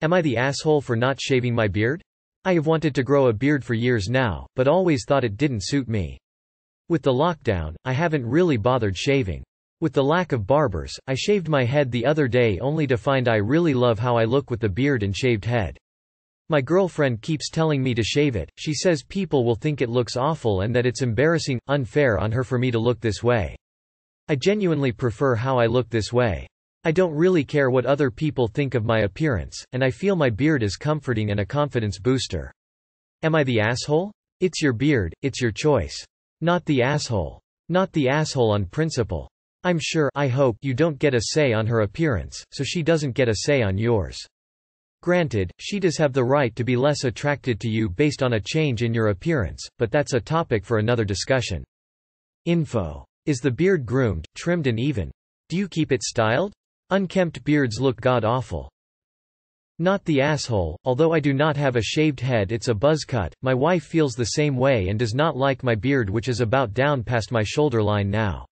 Am I the asshole for not shaving my beard? I have wanted to grow a beard for years now, but always thought it didn't suit me. With the lockdown, I haven't really bothered shaving. With the lack of barbers, I shaved my head the other day only to find I really love how I look with the beard and shaved head. My girlfriend keeps telling me to shave it, she says people will think it looks awful and that it's embarrassing, unfair on her for me to look this way. I genuinely prefer how I look this way. I don't really care what other people think of my appearance, and I feel my beard is comforting and a confidence booster. Am I the asshole? It's your beard, it's your choice. Not the asshole. Not the asshole on principle. I'm sure I hope you don't get a say on her appearance, so she doesn't get a say on yours. Granted, she does have the right to be less attracted to you based on a change in your appearance, but that's a topic for another discussion. Info. Is the beard groomed, trimmed and even? Do you keep it styled? Unkempt beards look god-awful. Not the asshole, although I do not have a shaved head it's a buzz cut. my wife feels the same way and does not like my beard which is about down past my shoulder line now.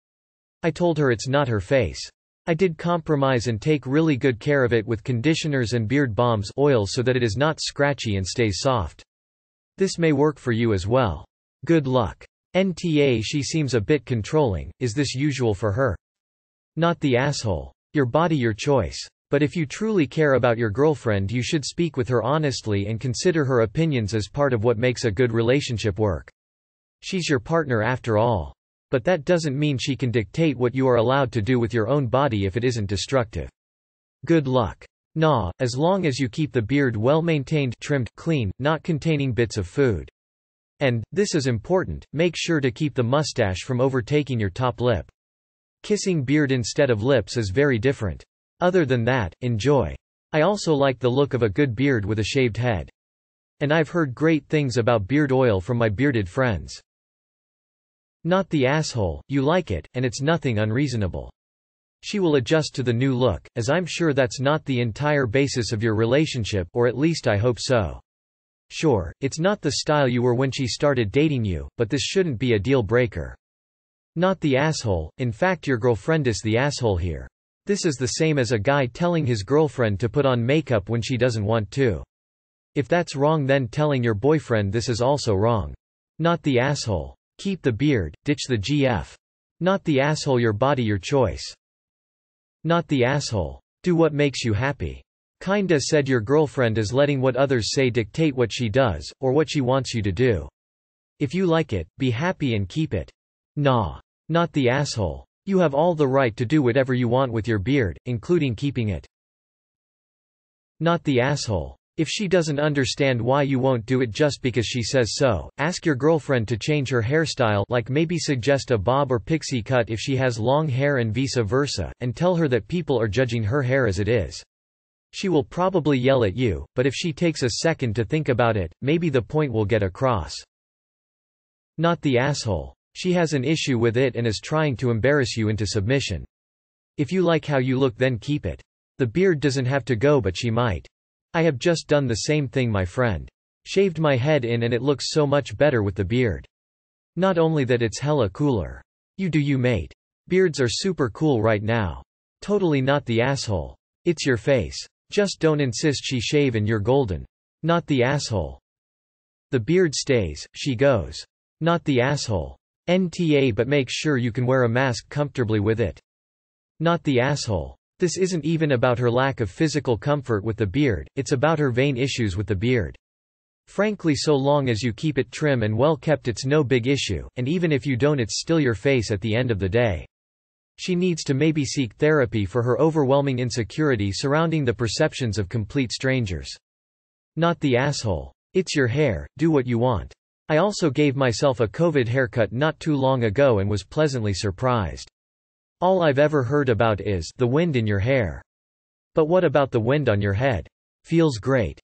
I told her it's not her face. I did compromise and take really good care of it with conditioners and beard bombs oil so that it is not scratchy and stays soft. This may work for you as well. Good luck. NTA she seems a bit controlling, is this usual for her? Not the asshole. Your body your choice. But if you truly care about your girlfriend you should speak with her honestly and consider her opinions as part of what makes a good relationship work. She's your partner after all. But that doesn't mean she can dictate what you are allowed to do with your own body if it isn't destructive. Good luck. Nah, as long as you keep the beard well maintained, trimmed, clean, not containing bits of food. And, this is important, make sure to keep the mustache from overtaking your top lip. Kissing beard instead of lips is very different. Other than that, enjoy. I also like the look of a good beard with a shaved head. And I've heard great things about beard oil from my bearded friends. Not the asshole, you like it, and it's nothing unreasonable. She will adjust to the new look, as I'm sure that's not the entire basis of your relationship, or at least I hope so. Sure, it's not the style you were when she started dating you, but this shouldn't be a deal breaker. Not the asshole, in fact your girlfriend is the asshole here. This is the same as a guy telling his girlfriend to put on makeup when she doesn't want to. If that's wrong then telling your boyfriend this is also wrong. Not the asshole. Keep the beard, ditch the GF. Not the asshole your body your choice. Not the asshole. Do what makes you happy. Kinda said your girlfriend is letting what others say dictate what she does, or what she wants you to do. If you like it, be happy and keep it. Nah. Not the asshole. You have all the right to do whatever you want with your beard, including keeping it. Not the asshole. If she doesn't understand why you won't do it just because she says so, ask your girlfriend to change her hairstyle like maybe suggest a bob or pixie cut if she has long hair and vice versa, and tell her that people are judging her hair as it is. She will probably yell at you, but if she takes a second to think about it, maybe the point will get across. Not the asshole. She has an issue with it and is trying to embarrass you into submission. If you like how you look then keep it. The beard doesn't have to go but she might. I have just done the same thing my friend. Shaved my head in and it looks so much better with the beard. Not only that it's hella cooler. You do you mate. Beards are super cool right now. Totally not the asshole. It's your face. Just don't insist she shave and you're golden. Not the asshole. The beard stays, she goes. Not the asshole. NTA but make sure you can wear a mask comfortably with it. Not the asshole. This isn't even about her lack of physical comfort with the beard, it's about her vain issues with the beard. Frankly so long as you keep it trim and well kept it's no big issue, and even if you don't it's still your face at the end of the day. She needs to maybe seek therapy for her overwhelming insecurity surrounding the perceptions of complete strangers. Not the asshole. It's your hair, do what you want. I also gave myself a COVID haircut not too long ago and was pleasantly surprised. All I've ever heard about is the wind in your hair. But what about the wind on your head? Feels great.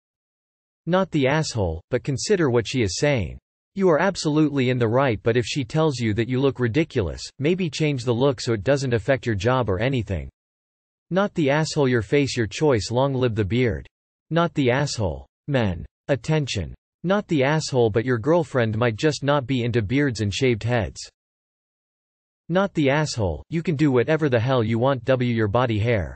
Not the asshole, but consider what she is saying. You are absolutely in the right, but if she tells you that you look ridiculous, maybe change the look so it doesn't affect your job or anything. Not the asshole, your face, your choice, long live the beard. Not the asshole. Men. Attention. Not the asshole but your girlfriend might just not be into beards and shaved heads. Not the asshole, you can do whatever the hell you want w your body hair.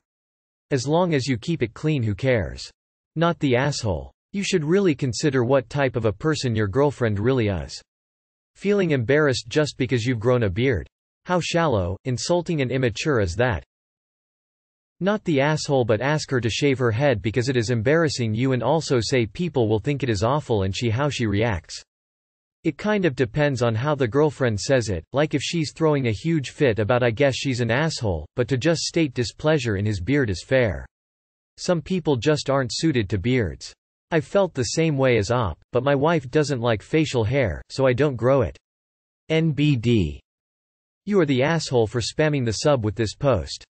As long as you keep it clean who cares. Not the asshole. You should really consider what type of a person your girlfriend really is. Feeling embarrassed just because you've grown a beard. How shallow, insulting and immature is that? Not the asshole but ask her to shave her head because it is embarrassing you and also say people will think it is awful and she how she reacts. It kind of depends on how the girlfriend says it, like if she's throwing a huge fit about I guess she's an asshole, but to just state displeasure in his beard is fair. Some people just aren't suited to beards. I felt the same way as op, but my wife doesn't like facial hair, so I don't grow it. NBD. You are the asshole for spamming the sub with this post.